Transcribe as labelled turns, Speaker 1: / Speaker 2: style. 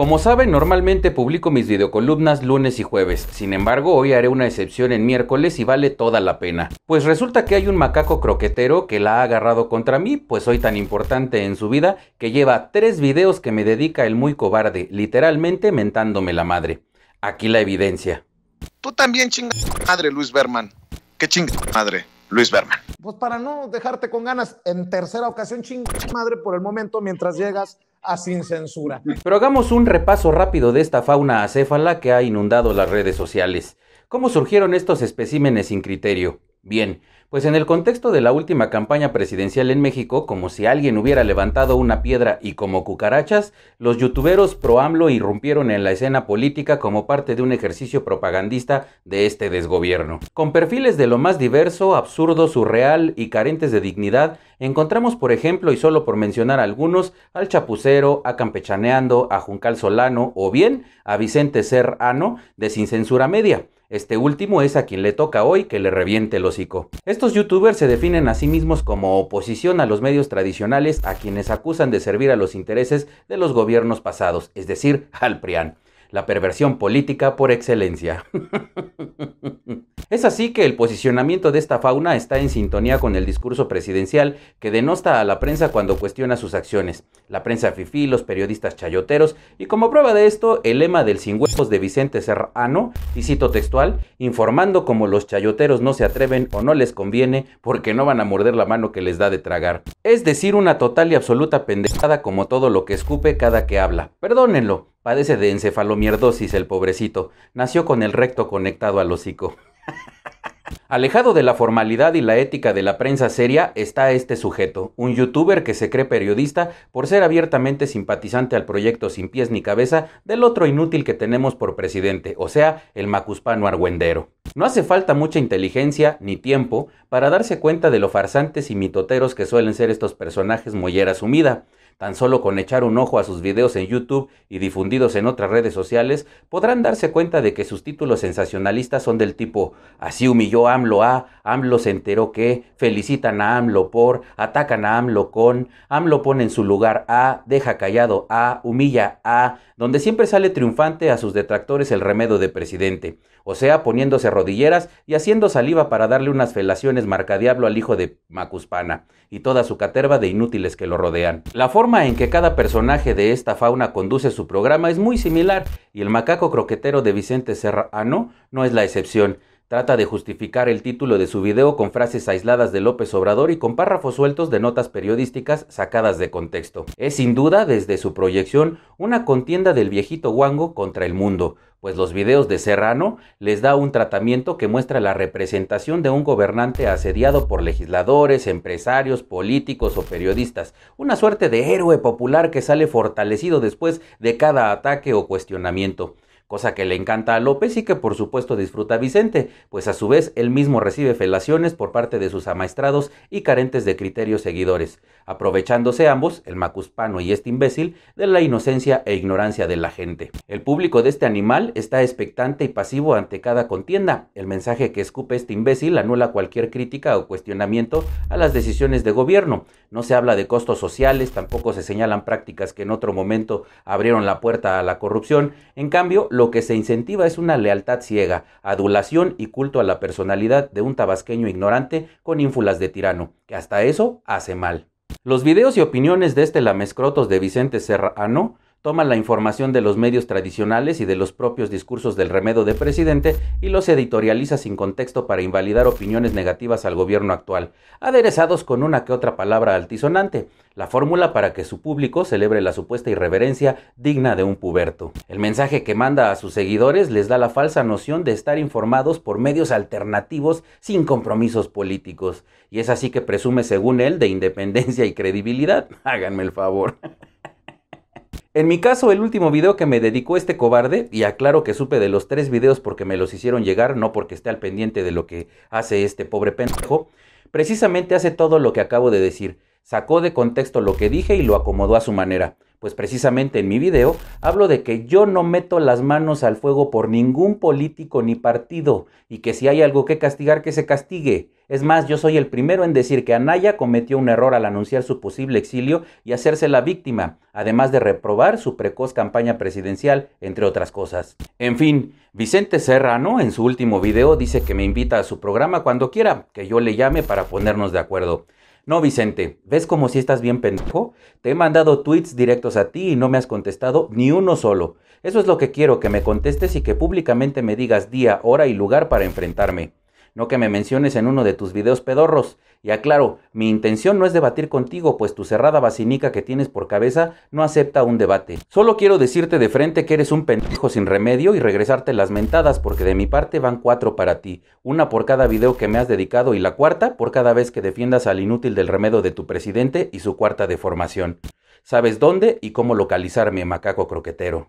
Speaker 1: Como saben, normalmente publico mis videocolumnas lunes y jueves, sin embargo hoy haré una excepción en miércoles y vale toda la pena. Pues resulta que hay un macaco croquetero que la ha agarrado contra mí, pues soy tan importante en su vida que lleva tres videos que me dedica el muy cobarde, literalmente mentándome la madre. Aquí la evidencia. Tú también chinga madre, Luis Berman. ¿Qué chinga madre? Luis Berman. Pues para no dejarte con ganas, en tercera ocasión, chinga madre por el momento, mientras llegas Ah, sin Censura. Pero hagamos un repaso rápido de esta fauna acéfala que ha inundado las redes sociales. ¿Cómo surgieron estos especímenes sin criterio? Bien, pues en el contexto de la última campaña presidencial en México, como si alguien hubiera levantado una piedra y como cucarachas, los youtuberos pro AMLO irrumpieron en la escena política como parte de un ejercicio propagandista de este desgobierno. Con perfiles de lo más diverso, absurdo, surreal y carentes de dignidad, encontramos por ejemplo, y solo por mencionar algunos, al Chapucero, a Campechaneando, a Juncal Solano o bien a Vicente Serrano de Sin Censura Media este último es a quien le toca hoy que le reviente el hocico. Estos youtubers se definen a sí mismos como oposición a los medios tradicionales a quienes acusan de servir a los intereses de los gobiernos pasados, es decir, al PRIAN la perversión política por excelencia. es así que el posicionamiento de esta fauna está en sintonía con el discurso presidencial que denosta a la prensa cuando cuestiona sus acciones, la prensa fifí, los periodistas chayoteros, y como prueba de esto, el lema del Sin Huevos de Vicente Serrano, y cito textual, informando como los chayoteros no se atreven o no les conviene porque no van a morder la mano que les da de tragar. Es decir, una total y absoluta pendejada como todo lo que escupe cada que habla. Perdónenlo, Padece de encefalomierdosis el pobrecito. Nació con el recto conectado al hocico. Alejado de la formalidad y la ética de la prensa seria está este sujeto, un youtuber que se cree periodista por ser abiertamente simpatizante al proyecto sin pies ni cabeza del otro inútil que tenemos por presidente, o sea, el macuspano argüendero. No hace falta mucha inteligencia ni tiempo para darse cuenta de lo farsantes y mitoteros que suelen ser estos personajes mollera sumida. Tan solo con echar un ojo a sus videos en YouTube y difundidos en otras redes sociales, podrán darse cuenta de que sus títulos sensacionalistas son del tipo Así humilló AMLO a, AMLO se enteró que, felicitan a AMLO por, atacan a AMLO con, AMLO pone en su lugar a, deja callado a, humilla a, donde siempre sale triunfante a sus detractores el remedo de presidente, o sea, poniéndose rodilleras y haciendo saliva para darle unas felaciones marcadiablo al hijo de Macuspana y toda su caterva de inútiles que lo rodean. La forma en que cada personaje de esta fauna conduce su programa es muy similar y el macaco croquetero de Vicente Serrano no es la excepción. Trata de justificar el título de su video con frases aisladas de López Obrador y con párrafos sueltos de notas periodísticas sacadas de contexto. Es sin duda, desde su proyección, una contienda del viejito guango contra el mundo, pues los videos de Serrano les da un tratamiento que muestra la representación de un gobernante asediado por legisladores, empresarios, políticos o periodistas, una suerte de héroe popular que sale fortalecido después de cada ataque o cuestionamiento cosa que le encanta a López y que por supuesto disfruta Vicente, pues a su vez él mismo recibe felaciones por parte de sus amaestrados y carentes de criterios seguidores, aprovechándose ambos, el macuspano y este imbécil, de la inocencia e ignorancia de la gente. El público de este animal está expectante y pasivo ante cada contienda. El mensaje que escupe este imbécil anula cualquier crítica o cuestionamiento a las decisiones de gobierno. No se habla de costos sociales, tampoco se señalan prácticas que en otro momento abrieron la puerta a la corrupción. En cambio, lo que se incentiva es una lealtad ciega, adulación y culto a la personalidad de un tabasqueño ignorante con ínfulas de tirano, que hasta eso hace mal. Los videos y opiniones de este lamescrotos de Vicente Serrano Toma la información de los medios tradicionales y de los propios discursos del remedo de presidente y los editorializa sin contexto para invalidar opiniones negativas al gobierno actual, aderezados con una que otra palabra altisonante, la fórmula para que su público celebre la supuesta irreverencia digna de un puberto. El mensaje que manda a sus seguidores les da la falsa noción de estar informados por medios alternativos sin compromisos políticos, y es así que presume según él de independencia y credibilidad. Háganme el favor. En mi caso, el último video que me dedicó este cobarde, y aclaro que supe de los tres videos porque me los hicieron llegar, no porque esté al pendiente de lo que hace este pobre pendejo, precisamente hace todo lo que acabo de decir. Sacó de contexto lo que dije y lo acomodó a su manera. Pues precisamente en mi video hablo de que yo no meto las manos al fuego por ningún político ni partido y que si hay algo que castigar, que se castigue. Es más, yo soy el primero en decir que Anaya cometió un error al anunciar su posible exilio y hacerse la víctima, además de reprobar su precoz campaña presidencial, entre otras cosas. En fin, Vicente Serrano en su último video dice que me invita a su programa cuando quiera, que yo le llame para ponernos de acuerdo. No, Vicente, ¿ves como si estás bien pendejo? Te he mandado tweets directos a ti y no me has contestado ni uno solo. Eso es lo que quiero, que me contestes y que públicamente me digas día, hora y lugar para enfrentarme no que me menciones en uno de tus videos pedorros. Y aclaro, mi intención no es debatir contigo, pues tu cerrada vacinica que tienes por cabeza no acepta un debate. Solo quiero decirte de frente que eres un pendejo sin remedio y regresarte las mentadas, porque de mi parte van cuatro para ti, una por cada video que me has dedicado y la cuarta por cada vez que defiendas al inútil del remedio de tu presidente y su cuarta deformación. Sabes dónde y cómo localizarme, macaco croquetero.